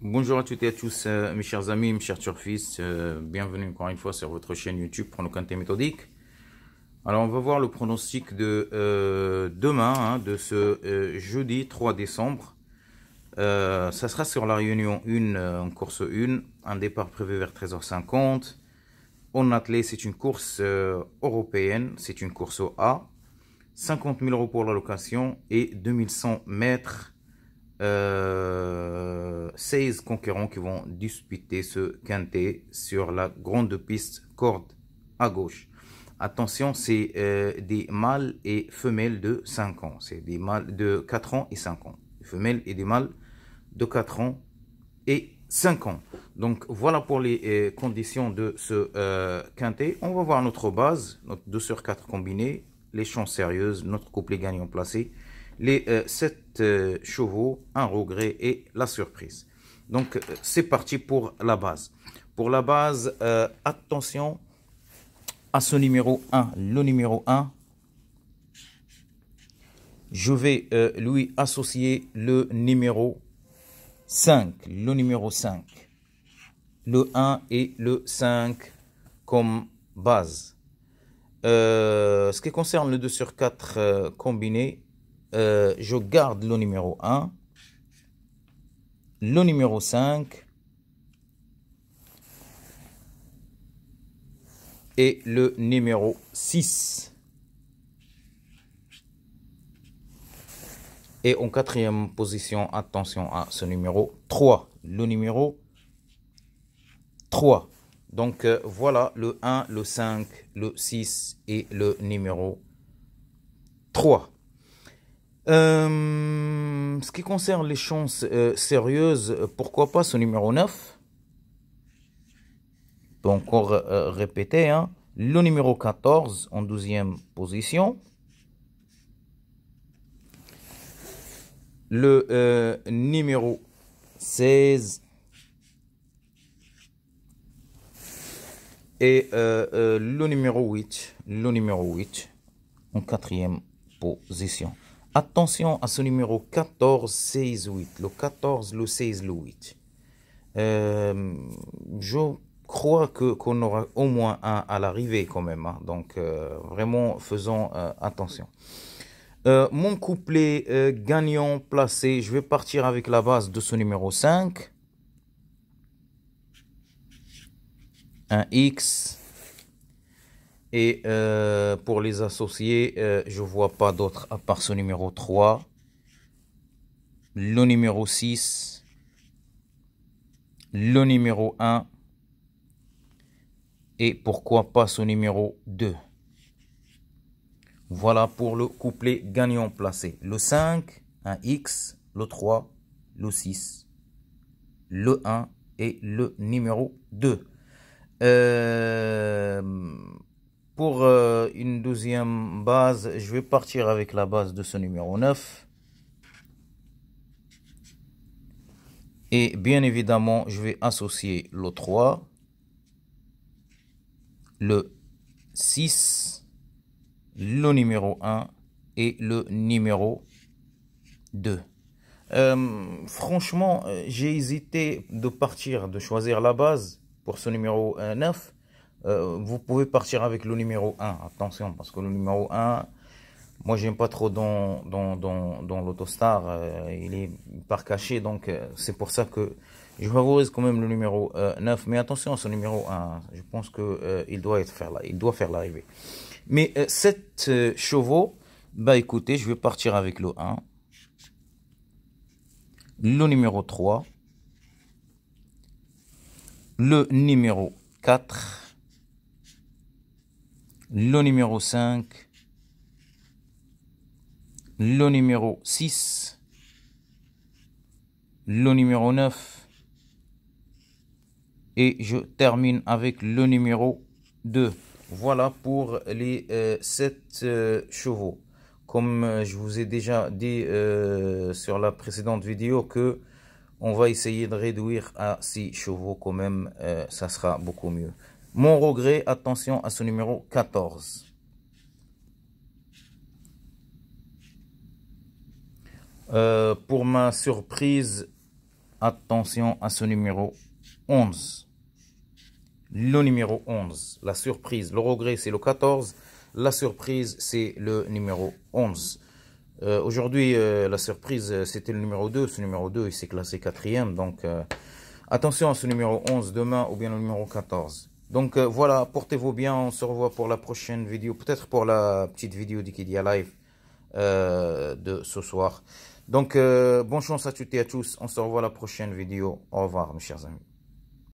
Bonjour à toutes et à tous, euh, mes chers amis, mes chers turfistes. Euh, bienvenue encore une fois sur votre chaîne YouTube Pronocanté Méthodique. Alors, on va voir le pronostic de euh, demain, hein, de ce jeudi 3 décembre. ça sera sur la réunion 1, en course 1. Un départ prévu vers 13h50. On attelé, c'est une course européenne, c'est une course au A. 50 000 euros pour la location et 2100 mètres. 16 concurrents qui vont disputer ce quintet sur la grande piste corde à gauche. Attention, c'est euh, des mâles et femelles de 5 ans. C'est des mâles de 4 ans et 5 ans. Des femelles et des mâles de 4 ans et 5 ans. Donc voilà pour les euh, conditions de ce euh, quintet. On va voir notre base, notre 2 sur 4 combiné, les chances sérieuses, notre couplet gagnant placé les 7 euh, euh, chevaux, un regret et la surprise. Donc, euh, c'est parti pour la base. Pour la base, attention à ce numéro 1. Le numéro 1, je vais lui associer le numéro 5. Le numéro 5. Le 1 et le 5 comme base. ce qui concerne le 2 sur 4 combiné, euh, je garde le numéro 1, le numéro 5 et le numéro 6. Et en quatrième position, attention à ce numéro 3, le numéro 3. Donc euh, voilà le 1, le 5, le 6 et le numéro 3. Euh, ce qui concerne les chances euh, sérieuses, euh, pourquoi pas ce numéro 9 Peut encore répéter, hein, le numéro 14 en 12e position. Le numéro 16. Et le numéro 8. Le numéro 8 en quatrième position. Attention à ce numéro 14, 16, 8. Le 14, le 16, le 8. Euh, je crois que qu'on aura au moins un à l'arrivée quand même. Hein. Donc euh, vraiment faisons euh, attention. mon couplet gagnant placé, je vais partir avec la base de ce numéro 5. Un X, et euh, pour les associés, euh, je ne vois pas d'autres à part ce numéro 3. Le numéro 6. Le numéro 1. Et pourquoi pas ce numéro 2. Voilà pour le couplet gagnant placé. Le 5, un X, le 3, le 6, le 1 et le numéro 2. Euh pour euh, une deuxième base, je vais partir avec la base de ce numéro 9. Et bien évidemment, je vais associer le 3, le 6, le numéro 1 et le numéro 2. Euh, franchement, euh, j'ai hésité de partir, de choisir la base pour ce numéro 9. Euh, vous pouvez partir avec le numéro 1, attention, parce que le numéro 1, moi j'aime pas trop dans, dans, l'autostar, euh, il est par caché, donc euh, c'est pour ça que je favorise quand même le numéro 9, mais attention à ce numéro 1, je pense que il doit être faire là, doit faire l'arrivée. Mais 7 chevaux, bah écoutez, je vais partir avec le 1, le numéro 3, le numéro 4, le numéro 5, le numéro 6, le numéro 9, et je termine avec le numéro 2. Voilà pour les 7 euh, euh, chevaux. Comme euh, je vous ai déjà dit sur la précédente vidéo que on va essayer de réduire à 6 chevaux quand même, ça sera beaucoup mieux. Mon regret, attention à ce numéro 14. Euh, pour ma surprise, attention à ce numéro 11. Le numéro 11, la surprise. Le regret, c'est le 14. La surprise, c'est le numéro 11. Euh, aujourd'hui, euh, la surprise, c'était le numéro 2. Ce numéro 2, il s'est classé quatrième. Donc, attention à ce numéro 11 demain ou bien le numéro 14. Donc euh, voilà, portez-vous bien. On se revoit pour la prochaine vidéo. Peut-être pour la petite vidéo d'Ikidia Live euh, de ce soir. Donc, euh, bon chance à toutes et à tous. On se revoit la prochaine vidéo. Au revoir, mes chers amis.